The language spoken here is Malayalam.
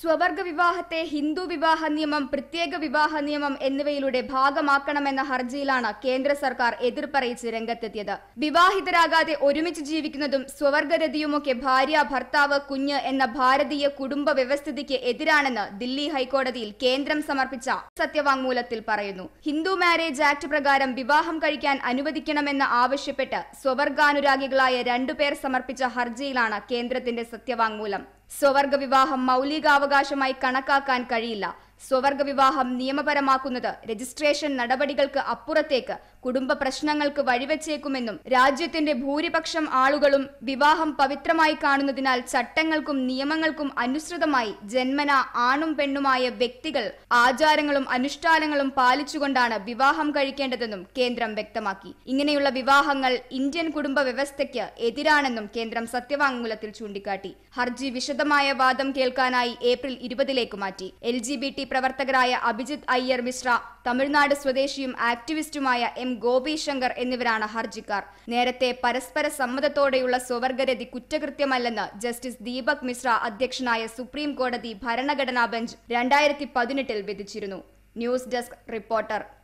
സ്വവർഗ വിവാഹത്തെ ഹിന്ദു വിവാഹ നിയമം പ്രത്യേക വിവാഹ നിയമം എന്നിവയിലൂടെ ഭാഗമാക്കണമെന്ന ഹർജിയിലാണ് കേന്ദ്ര സർക്കാർ എതിർപ്പറയിച്ച് രംഗത്തെത്തിയത് വിവാഹിതരാകാതെ ഒരുമിച്ച് ജീവിക്കുന്നതും സ്വവർഗരതിയുമൊക്കെ ഭാര്യ ഭർത്താവ് കുഞ്ഞ് എന്ന ഭാരതീയ കുടുംബ വ്യവസ്ഥിതിക്ക് എതിരാണെന്ന് ദില്ലി ഹൈക്കോടതിയിൽ കേന്ദ്രം സമർപ്പിച്ച സത്യവാങ്മൂലത്തിൽ പറയുന്നു ഹിന്ദു മാരേജ് ആക്ട് പ്രകാരം വിവാഹം കഴിക്കാൻ അനുവദിക്കണമെന്ന് ആവശ്യപ്പെട്ട് സ്വവർഗാനുരാഗികളായ രണ്ടുപേർ സമർപ്പിച്ച ഹർജിയിലാണ് കേന്ദ്രത്തിന്റെ സത്യവാങ്മൂലം സ്വവർഗ വിവാഹം മൗലികാവകാശമായി കണക്കാക്കാൻ കഴിയില്ല സ്വവർഗ വിവാഹം നിയമപരമാക്കുന്നത് രജിസ്ട്രേഷൻ നടപടികൾക്ക് അപ്പുറത്തേക്ക് കുടുംബ പ്രശ്നങ്ങൾക്ക് വഴിവച്ചേക്കുമെന്നും രാജ്യത്തിന്റെ ഭൂരിപക്ഷം ആളുകളും വിവാഹം പവിത്രമായി കാണുന്നതിനാൽ ചട്ടങ്ങൾക്കും നിയമങ്ങൾക്കും അനുസൃതമായി ജന്മന ആണും പെണ്ണുമായ വ്യക്തികൾ ആചാരങ്ങളും അനുഷ്ഠാനങ്ങളും പാലിച്ചുകൊണ്ടാണ് വിവാഹം കഴിക്കേണ്ടതെന്നും കേന്ദ്രം വ്യക്തമാക്കി ഇങ്ങനെയുള്ള വിവാഹങ്ങൾ ഇന്ത്യൻ കുടുംബ വ്യവസ്ഥയ്ക്ക് എതിരാണെന്നും കേന്ദ്രം സത്യവാങ്മൂലത്തിൽ ചൂണ്ടിക്കാട്ടി ഹർജി വിശദമായ വാദം കേൾക്കാനായി ഏപ്രിൽ ഇരുപതിലേക്ക് മാറ്റി എൽ ജി ബി ടി പ്രവർത്തകരായ അഭിജിത് അയ്യർ മിശ്ര തമിഴ്നാട് സ്വദേശിയും ആക്ടിവിസ്റ്റുമായ എം ഗോപി ശങ്കർ എന്നിവരാണ് ഹർജിക്കാർ നേരത്തെ പരസ്പര സമ്മതത്തോടെയുള്ള സ്വവർഗരതി കുറ്റകൃത്യമല്ലെന്ന് ജസ്റ്റിസ് ദീപക് മിശ്ര അധ്യക്ഷനായ സുപ്രീം കോടതി ഭരണഘടനാ ബെഞ്ച് രണ്ടായിരത്തി പതിനെട്ടിൽ വിധിച്ചിരുന്നു ന്യൂസ് ഡെസ്ക് റിപ്പോർട്ടർ